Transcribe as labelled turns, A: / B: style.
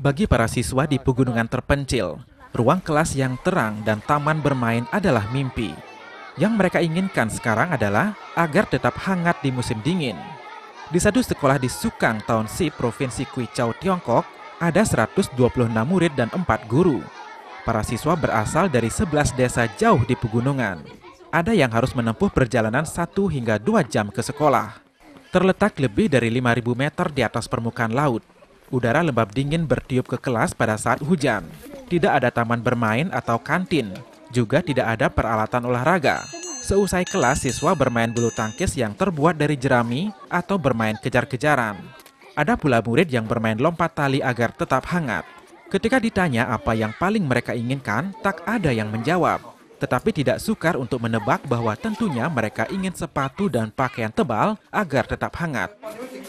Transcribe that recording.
A: Bagi para siswa di pegunungan terpencil, ruang kelas yang terang dan taman bermain adalah mimpi. Yang mereka inginkan sekarang adalah agar tetap hangat di musim dingin. Di satu sekolah di Sukang Township, Provinsi Kuichau, Tiongkok, ada 126 murid dan 4 guru. Para siswa berasal dari 11 desa jauh di pegunungan. Ada yang harus menempuh perjalanan 1 hingga 2 jam ke sekolah. Terletak lebih dari 5.000 meter di atas permukaan laut, udara lembab dingin bertiup ke kelas pada saat hujan. Tidak ada taman bermain atau kantin, juga tidak ada peralatan olahraga. Seusai kelas, siswa bermain bulu tangkis yang terbuat dari jerami atau bermain kejar-kejaran. Ada pula murid yang bermain lompat tali agar tetap hangat. Ketika ditanya apa yang paling mereka inginkan, tak ada yang menjawab tetapi tidak sukar untuk menebak bahwa tentunya mereka ingin sepatu dan pakaian tebal agar tetap hangat.